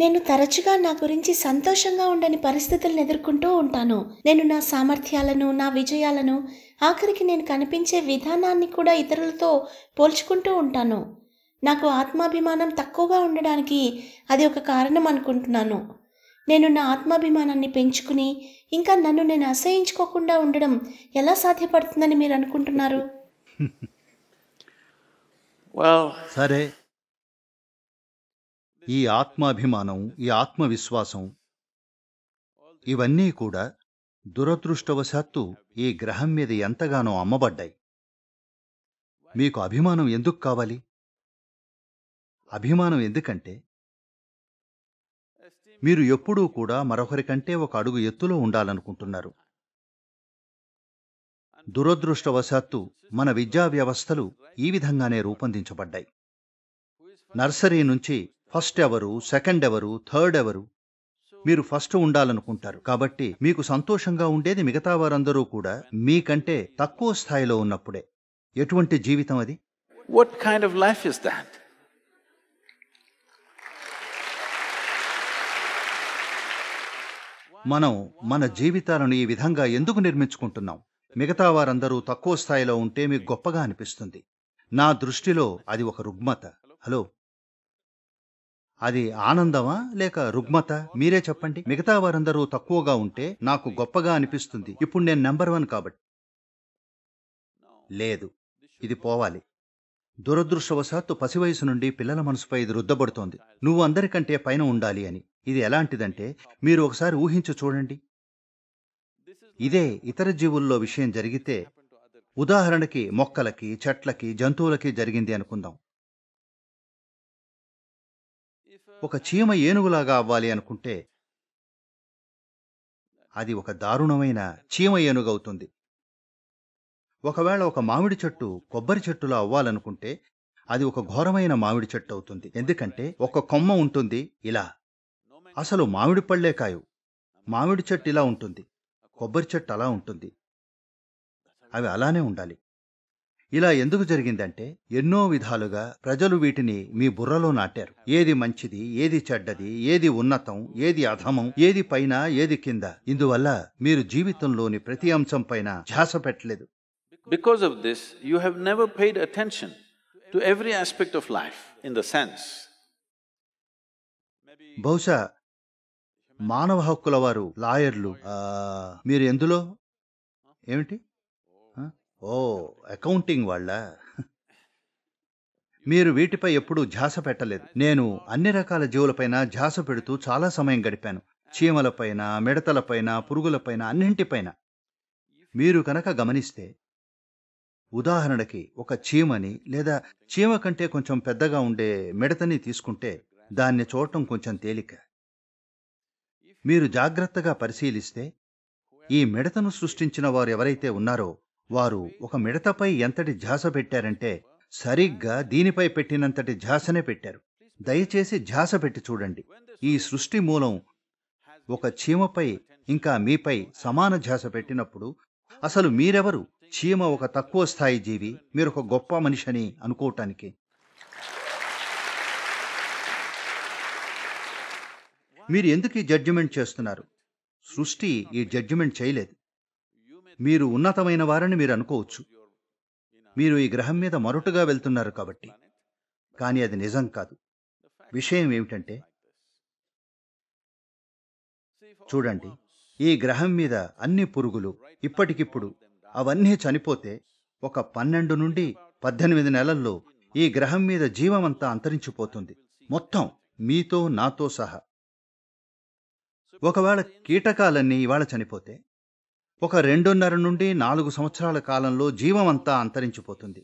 నేను తరచుగా నా గురించి సంతోషంగా ఉండని పరిస్థితులను ఎదుర్కొంటూ ఉంటాను నేను నా సామర్థ్యాలను నా విజయాలను ఆఖరికి నేను కనిపించే విధానాన్ని కూడా ఇతరులతో పోల్చుకుంటూ ఉంటాను నాకు ఆత్మాభిమానం తక్కువగా ఉండడానికి అది ఒక కారణం అనుకుంటున్నాను నేను నా ఆత్మాభిమానాన్ని పెంచుకుని ఇంకా నన్ను నేను అసహించుకోకుండా ఉండడం ఎలా సాధ్యపడుతుందని మీరు అనుకుంటున్నారు సరే ఈ ఆత్మాభిమానం ఈ ఆత్మవిశ్వాసం ఇవన్నీ కూడా దురదృష్టవశాత్తు ఈ గ్రహం మీద ఎంతగానో అమ్మబడ్డాయి మీకు అభిమానం ఎందుకు కావాలి అభిమానం ఎందుకంటే మీరు ఎప్పుడూ కూడా మరొకరి కంటే ఒక అడుగు ఎత్తులో ఉండాలనుకుంటున్నారు దురదృష్టవశాత్తు మన విద్యా వ్యవస్థలు ఈ విధంగానే రూపొందించబడ్డాయి నర్సరీ నుంచి ఫస్ట్ ఎవరు సెకండ్ ఎవరు థర్డ్ ఎవరు మీరు ఫస్ట్ ఉండాలనుకుంటారు కాబట్టి మీకు సంతోషంగా ఉండేది మిగతా వారందరూ కూడా మీకంటే తక్కువ స్థాయిలో ఉన్నప్పుడే ఎటువంటి జీవితం అది what kind of life is that మనం మన జీవితాలను ఈ విధంగా ఎందుకు నిర్మించుకుంటున్నాం మిగతా వారందరూ తక్కువ స్థాయిలో ఉంటే మీకు గొప్పగా అనిపిస్తుంది నా దృష్టిలో అది ఒక రుగ్మత హలో అది ఆనందమా లేక రుగ్మత మీరే చెప్పండి మిగతా వారందరూ తక్కువగా ఉంటే నాకు గొప్పగా అనిపిస్తుంది ఇప్పుడు నేను నెంబర్ వన్ కాబట్టి లేదు ఇది పోవాలి దురదృష్టవశాత్తు పసివయసు నుండి పిల్లల మనసుపై ఇది రుద్దబడుతోంది నువ్వు అందరికంటే పైన ఉండాలి అని ఇది ఎలాంటిదంటే మీరు ఒకసారి ఊహించి చూడండి ఇదే ఇతర జీవుల్లో విషయం జరిగితే ఉదాహరణకి మొక్కలకి చెట్లకి జంతువులకి జరిగింది అనుకుందాం ఒక చీమ ఏనుగులాగా అవ్వాలి అనుకుంటే అది ఒక దారుణమైన చీమ ఏనుగవుతుంది ఒకవేళ ఒక మామిడి చెట్టు కొబ్బరి చెట్టులో అవ్వాలనుకుంటే అది ఒక ఘోరమైన మామిడి చెట్టు అవుతుంది ఎందుకంటే ఒక కొమ్మ ఉంటుంది ఇలా అసలు మామిడి పళ్ళే కాయు మామిడి చెట్టు ఇలా ఉంటుంది కొబ్బరి చెట్టు అలా ఉంటుంది అవి అలానే ఉండాలి ఇలా ఎందుకు జరిగిందంటే ఎన్నో విధాలుగా ప్రజలు వీటిని మీ బుర్రలో నాటారు ఏది మంచిది ఏది చెడ్డది ఏది ఉన్నతం ఏది అధమం ఏది పైన ఏది కింద ఇందువల్ల మీరు జీవితంలోని ప్రతి అంశం పైన ధ్యాస పెట్టలేదు because of this you have never paid attention to every aspect of life in the sense బహుశా మానవ హక్కుల వారు లాయర్లు మీరు ఎందులో ఏమిటి ఓ అకౌంటింగ్ వాళ్ళ మీరు వీటిపై ఎప్పుడూ ఝాస పెట్టలేదు నేను అన్ని రకాల జీవులపైన ఝాస పెడుతూ చాలా సమయం గడిపాను చీమలపైన మిడతలపైన పురుగులపైన అన్నింటిపైన మీరు కనుక గమనిస్తే ఉదాహరణకి ఒక చీమని లేదా చీమ కంటే కొంచెం పెద్దగా ఉండే మిడతని తీసుకుంటే దాన్ని చూడటం కొంచెం తేలిక మీరు జాగ్రత్తగా పరిశీలిస్తే ఈ మిడతను సృష్టించిన వారు ఎవరైతే ఉన్నారో వారు ఒక మిడతపై ఎంతటి ఝాస పెట్టారంటే సరిగ్గా దీనిపై పెట్టినంతటి ఝాసనే పెట్టారు దయచేసి ఝాస పెట్టి చూడండి ఈ సృష్టి మూలం ఒక చీమపై ఇంకా మీపై సమాన ఝాస పెట్టినప్పుడు అసలు మీరెవరు చీమ ఒక తక్కువ స్థాయి జీవి మీరొక గొప్ప మనిషిని అనుకోవటానికి మీరు ఎందుకు ఈ జడ్జిమెంట్ చేస్తున్నారు సృష్టి ఈ జడ్జిమెంట్ చేయలేదు మీరు ఉన్నతమైన వారని మీరు అనుకోవచ్చు మీరు ఈ గ్రహం మీద మరుటుగా వెళ్తున్నారు కాబట్టి కానీ అది నిజం కాదు విషయం ఏమిటంటే చూడండి ఈ గ్రహం మీద అన్ని పురుగులు ఇప్పటికిప్పుడు అవన్నీ చనిపోతే ఒక పన్నెండు నుండి పద్దెనిమిది నెలల్లో ఈ గ్రహం మీద జీవమంతా అంతరించిపోతుంది మొత్తం మీతో నాతో సహా ఒకవేళ కీటకాలన్నీ ఇవాళ చనిపోతే ఒక రెండున్నర నుండి నాలుగు సంవత్సరాల కాలంలో జీవమంతా అంతరించిపోతుంది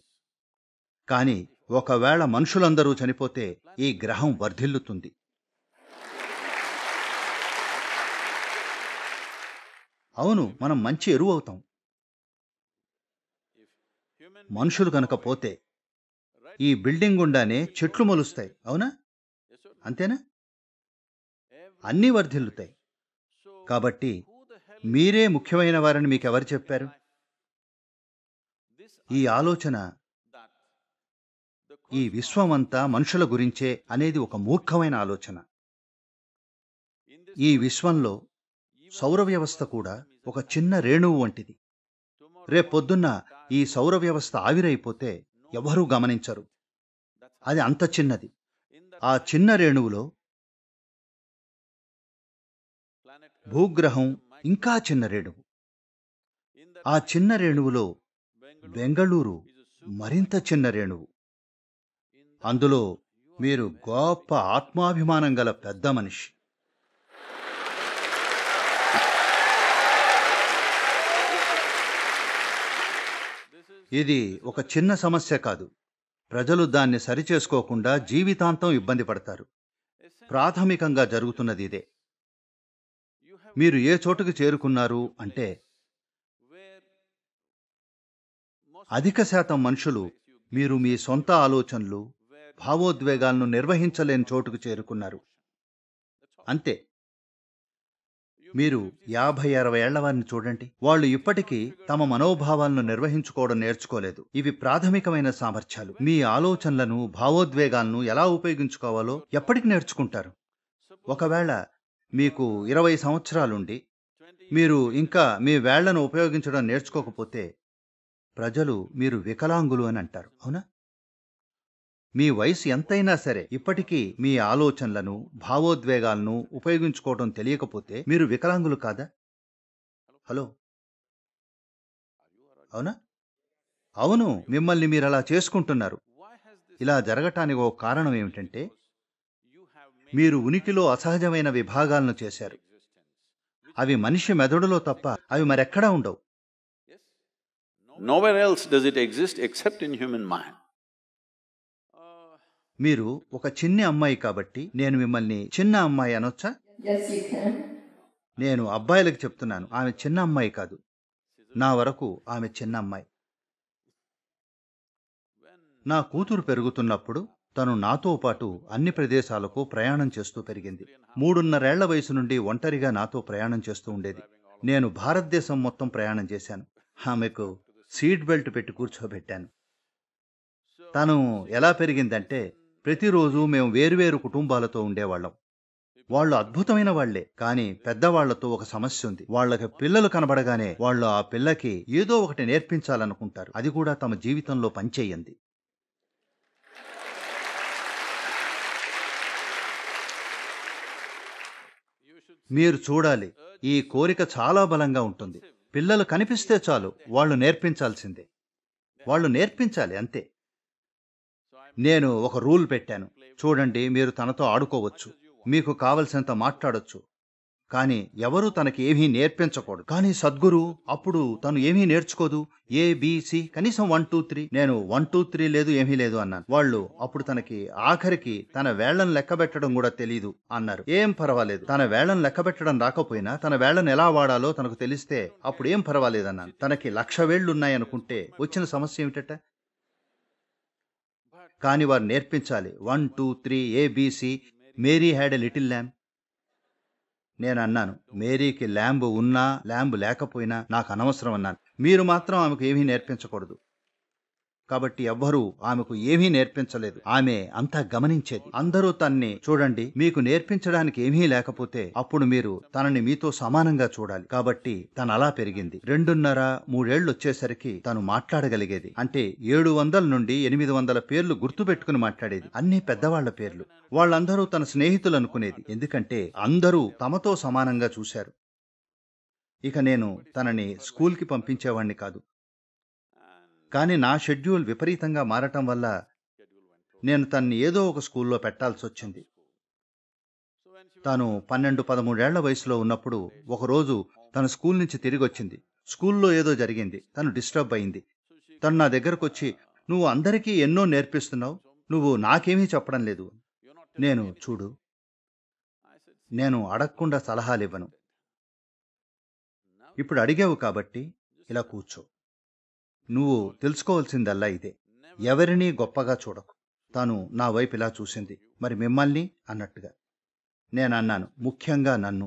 కానీ ఒకవేళ మనుషులందరూ చనిపోతే ఈ గ్రహం వర్ధిల్లుతుంది అవును మనం మంచి ఎరువు అవుతాం మనుషులు కనుక పోతే ఈ బిల్డింగ్ గుండానే చెట్లు మొలుస్తాయి అవునా అంతేనా అన్నీ వర్ధిల్లుతాయి కాబట్టి మీరే ముఖ్యమైన వారని మీకు ఎవరు చెప్పారు ఈ ఆలోచన ఈ విశ్వమంతా మనుషుల గురించే అనేది ఒక మూర్ఖమైన ఆలోచన ఈ విశ్వంలో సౌర వ్యవస్థ కూడా ఒక చిన్న రేణువు వంటిది రేపొద్దున్న ఈ సౌర వ్యవస్థ ఆవిరైపోతే ఎవరూ గమనించరు అది అంత చిన్నది ఆ చిన్న రేణువులో భూగ్రహం ఇంకా చిన్న రేణువు ఆ చిన్న రేణువులో బెంగళూరు మరింత చిన్న రేణువు అందులో మీరు గొప్ప ఆత్మాభిమానం గల పెద్ద మనిషి ఇది ఒక చిన్న సమస్య కాదు ప్రజలు దాన్ని సరిచేసుకోకుండా జీవితాంతం ఇబ్బంది పడతారు ప్రాథమికంగా జరుగుతున్నది ఇదే మీరు ఏ చోటుకు చేరుకున్నారు అంటే అధిక శాతం మనుషులు మీరు మీ సొంత ఆలోచనలు భావోద్వేగాలను నిర్వహించలేని చోటుకు చేరుకున్నారు అంతే మీరు యాభై అరవై ఏళ్ల వారిని చూడండి వాళ్ళు ఇప్పటికీ తమ మనోభావాలను నిర్వహించుకోవడం నేర్చుకోలేదు ఇవి ప్రాథమికమైన సామర్థ్యాలు మీ ఆలోచనలను భావోద్వేగాలను ఎలా ఉపయోగించుకోవాలో ఎప్పటికి నేర్చుకుంటారు ఒకవేళ మీకు ఇరవై సంవత్సరాలుండి మీరు ఇంకా మీ వేళ్లను ఉపయోగించడం నేర్చుకోకపోతే ప్రజలు మీరు వికలాంగులు అని అంటారు అవునా మీ వయసు ఎంతైనా సరే ఇప్పటికీ మీ ఆలోచనలను భావోద్వేగాలను ఉపయోగించుకోవడం తెలియకపోతే మీరు వికలాంగులు కాదా హలో అవునా అవును మిమ్మల్ని మీరు అలా చేసుకుంటున్నారు ఇలా జరగటానికి ఒక కారణం ఏమిటంటే మీరు ఉనికిలో అసహజమైన విభాగాలను చేశారు అవి మనిషి మెదడులో తప్ప అవి మరెక్కడా ఉండవు ఇట్ ఎగ్జిస్ట్ ఇన్ హ్యూమన్ మీరు ఒక చిన్న అమ్మాయి కాబట్టి నేను మిమ్మల్ని చిన్న అమ్మాయి అనొచ్చా నేను అబ్బాయిలకు చెప్తున్నాను ఆమె చిన్న అమ్మాయి కాదు నా వరకు ఆమె చిన్న అమ్మాయి నా కూతురు పెరుగుతున్నప్పుడు తను నాతో పాటు అన్ని ప్రదేశాలకు ప్రయాణం చేస్తూ పెరిగింది మూడున్నరేళ్ల వయసు నుండి ఒంటరిగా నాతో ప్రయాణం చేస్తూ ఉండేది నేను భారతదేశం మొత్తం ప్రయాణం చేశాను ఆమెకు సీట్ బెల్ట్ పెట్టి కూర్చోబెట్టాను తను ఎలా పెరిగిందంటే ప్రతిరోజు మేము వేరువేరు కుటుంబాలతో ఉండేవాళ్ళం వాళ్ళు అద్భుతమైన వాళ్లే కానీ పెద్దవాళ్లతో ఒక సమస్య ఉంది వాళ్ళకి పిల్లలు కనబడగానే వాళ్ళు ఆ పిల్లకి ఏదో ఒకటి నేర్పించాలనుకుంటారు అది కూడా తమ జీవితంలో పనిచేయండి మీరు చూడాలి ఈ కోరిక చాలా బలంగా ఉంటుంది పిల్లలు కనిపిస్తే చాలు వాళ్ళు నేర్పించాల్సిందే వాళ్ళు నేర్పించాలి అంతే నేను ఒక రూల్ పెట్టాను చూడండి మీరు తనతో ఆడుకోవచ్చు మీకు కావలసినంత మాట్లాడొచ్చు కానీ ఎవరు తనకి ఏమీ నేర్పించకూడదు కానీ సద్గురు అప్పుడు తను ఏమీ నేర్చుకోదు ఏ బిసి కనీసం వన్ టూ త్రీ నేను వన్ టూ త్రీ లేదు ఏమీ లేదు అన్నాను వాళ్ళు అప్పుడు తనకి ఆఖరికి తన వేళ్లను లెక్క పెట్టడం కూడా తెలియదు అన్నారు ఏం పర్వాలేదు తన వేళ్లను లెక్క పెట్టడం రాకపోయినా తన వేళ్లను ఎలా వాడాలో తనకు తెలిస్తే అప్పుడు ఏం పర్వాలేదు అన్నాను తనకి లక్ష వేళ్లున్నాయనుకుంటే వచ్చిన సమస్య ఏమిటట కానీ వారు నేర్పించాలి one two three A B C Mary had a little lamp నేను అన్నాను మేరీకి ల్యాంబు ఉన్నా ల్యాంబు లేకపోయినా నాకు అనవసరం అన్నాను మీరు మాత్రం ఆమెకు ఏమీ నేర్పించకూడదు కాబట్టి ఎవ్వరూ ఆమెకు ఏమీ నేర్పించలేదు ఆమె అంతా గమనించేది అందరూ తన్ని చూడండి మీకు నేర్పించడానికి ఏమీ లేకపోతే అప్పుడు మీరు తనని మీతో సమానంగా చూడాలి కాబట్టి తను అలా పెరిగింది రెండున్నర మూడేళ్లు వచ్చేసరికి తను మాట్లాడగలిగేది అంటే ఏడు వందల నుండి ఎనిమిది వందల పేర్లు గుర్తుపెట్టుకుని మాట్లాడేది అన్ని పెద్దవాళ్ల పేర్లు వాళ్ళందరూ తన స్నేహితులు అనుకునేది ఎందుకంటే అందరూ తమతో సమానంగా చూశారు ఇక నేను తనని స్కూల్కి పంపించేవాణ్ణి కాదు కానీ నా షెడ్యూల్ విపరీతంగా మారటం వల్ల నేను తన్ని ఏదో ఒక స్కూల్లో పెట్టాల్సి వచ్చింది తాను పన్నెండు పదమూడేళ్ల వయసులో ఉన్నప్పుడు ఒకరోజు తన స్కూల్ నుంచి తిరిగి వచ్చింది స్కూల్లో ఏదో జరిగింది తను డిస్టర్బ్ అయింది తను నా దగ్గరకు వచ్చి నువ్వు అందరికీ ఎన్నో నేర్పిస్తున్నావు నువ్వు నాకేమీ చెప్పడం లేదు నేను చూడు నేను అడగకుండా సలహాలు ఇవ్వను ఇప్పుడు అడిగావు కాబట్టి ఇలా కూర్చో నువ్వు తెలుసుకోవాల్సిందల్లా ఇదే ఎవరినీ గొప్పగా చూడకు తాను నా వైపు ఇలా చూసింది మరి మిమ్మల్ని అన్నట్టుగా నేను అన్నాను ముఖ్యంగా నన్ను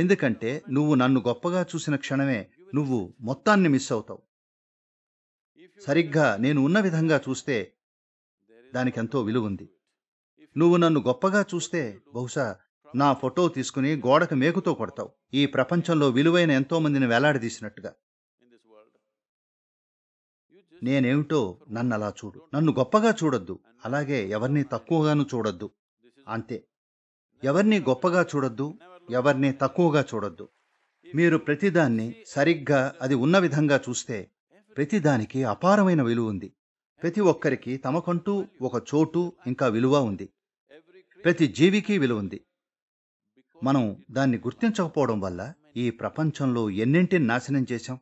ఎందుకంటే నువ్వు నన్ను గొప్పగా చూసిన క్షణమే నువ్వు మొత్తాన్ని మిస్ అవుతావు సరిగ్గా నేను ఉన్న విధంగా చూస్తే దానికి ఎంతో విలువ ఉంది నువ్వు నన్ను గొప్పగా చూస్తే బహుశా నా ఫోటో తీసుకుని గోడకు మేకుతో కొడతావు ఈ ప్రపంచంలో విలువైన ఎంతో మందిని వేలాడదీసినట్టుగా నేనేమిటో నన్ను అలా చూడు నన్ను గొప్పగా చూడొద్దు అలాగే ఎవరిని తక్కువగాను చూడొద్దు అంతే ఎవరిని గొప్పగా చూడొద్దు ఎవరిని తక్కువగా చూడొద్దు మీరు ప్రతిదాన్ని సరిగ్గా అది ఉన్న విధంగా చూస్తే ప్రతిదానికి అపారమైన విలువ ఉంది ప్రతి ఒక్కరికి తమకంటూ ఒక చోటు ఇంకా విలువ ఉంది ప్రతి జీవికి విలువ ఉంది మనం దాన్ని గుర్తించకపోవడం వల్ల ఈ ప్రపంచంలో ఎన్నింటిని నాశనం చేశాం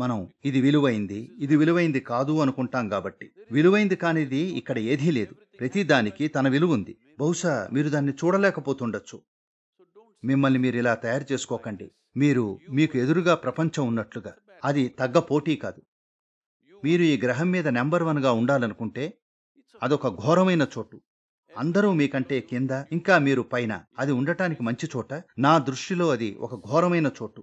మనం ఇది విలువైంది ఇది విలువైంది కాదు అనుకుంటాం కాబట్టి విలువైంది కానిది ఇక్కడ ఏదీ లేదు ప్రతి దానికి తన విలువుంది బహుశా మీరు దాన్ని చూడలేకపోతుండొచ్చు మిమ్మల్ని మీరు ఇలా తయారు చేసుకోకండి మీరు మీకు ఎదురుగా ప్రపంచం ఉన్నట్లుగా అది తగ్గ పోటీ కాదు మీరు ఈ గ్రహం మీద నెంబర్ వన్గా ఉండాలనుకుంటే అదొక ఘోరమైన చోటు అందరూ మీకంటే కింద ఇంకా మీరు పైన అది ఉండటానికి మంచి చోట నా దృష్టిలో అది ఒక ఘోరమైన చోటు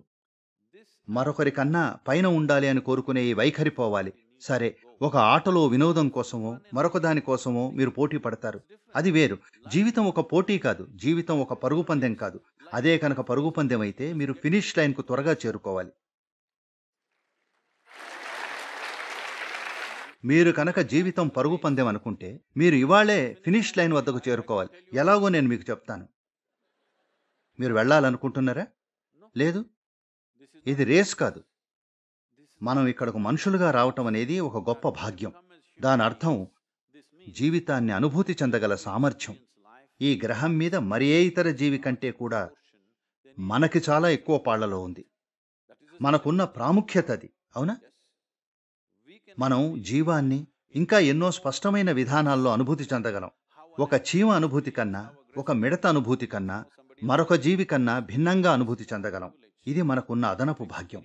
మరొకరికన్నా పైన ఉండాలి అని కోరుకునే ఈ వైఖరి పోవాలి సరే ఒక ఆటలో వినోదం కోసమో మరొక దాని కోసమో మీరు పోటీ పడతారు అది వేరు జీవితం ఒక పోటీ కాదు జీవితం ఒక పరుగు పందెం కాదు అదే కనుక పరుగు పందెం అయితే మీరు ఫినిష్ లైన్కు త్వరగా చేరుకోవాలి మీరు కనుక జీవితం పరుగు పందెం అనుకుంటే మీరు ఇవాళే ఫినిష్ లైన్ వద్దకు చేరుకోవాలి ఎలాగో నేను మీకు చెప్తాను మీరు వెళ్ళాలనుకుంటున్నారా లేదు ఇది రేస్ కాదు మనం ఇక్కడకు మనుషులుగా రావటం అనేది ఒక గొప్ప భాగ్యం దాని అర్థం జీవితాన్ని అనుభూతి చెందగల సామర్థ్యం ఈ గ్రహం మీద మరే ఇతర జీవి కంటే కూడా మనకి చాలా ఎక్కువ పాళ్లలో ఉంది మనకున్న ప్రాముఖ్యత అది అవునా మనం జీవాన్ని ఇంకా ఎన్నో స్పష్టమైన విధానాల్లో అనుభూతి చెందగలం ఒక చీమ అనుభూతి కన్నా ఒక మిడత అనుభూతి కన్నా మరొక జీవి కన్నా భిన్నంగా అనుభూతి చెందగలం ఇది మనకున్న అదనపు భాగ్యం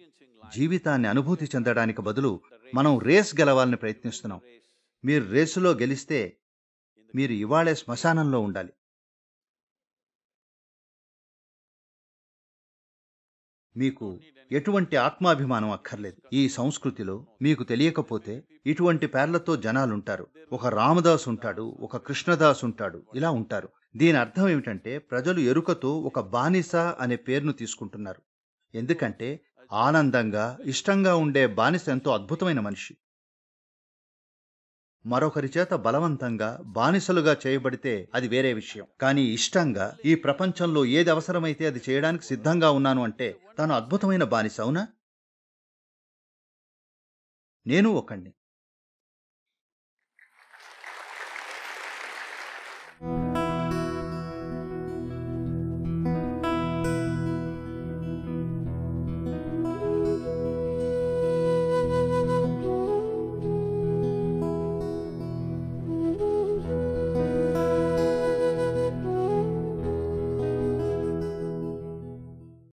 జీవితాన్ని అనుభూతి చెందడానికి బదులు మనం రేస్ గెలవాలని ప్రయత్నిస్తున్నాం మీరు రేసులో గెలిస్తే మీరు ఇవాళే శ్మశానంలో ఉండాలి మీకు ఎటువంటి ఆత్మాభిమానం అక్కర్లేదు ఈ సంస్కృతిలో మీకు తెలియకపోతే ఇటువంటి పేర్లతో జనాలుంటారు ఒక రామదాస్ ఉంటాడు ఒక కృష్ణదాస్ ఉంటాడు ఇలా ఉంటారు దీని అర్థం ఏమిటంటే ప్రజలు ఎరుకతో ఒక బానిస అనే పేరును తీసుకుంటున్నారు ఎందుకంటే ఆనందంగా ఇష్టంగా ఉండే బానిస ఎంతో అద్భుతమైన మనిషి మరొకరి చేత బలవంతంగా బానిసలుగా చేయబడితే అది వేరే విషయం కానీ ఇష్టంగా ఈ ప్రపంచంలో ఏది అవసరమైతే అది చేయడానికి సిద్ధంగా ఉన్నాను అంటే తాను అద్భుతమైన బానిస అవునా నేను ఒకణ్ణి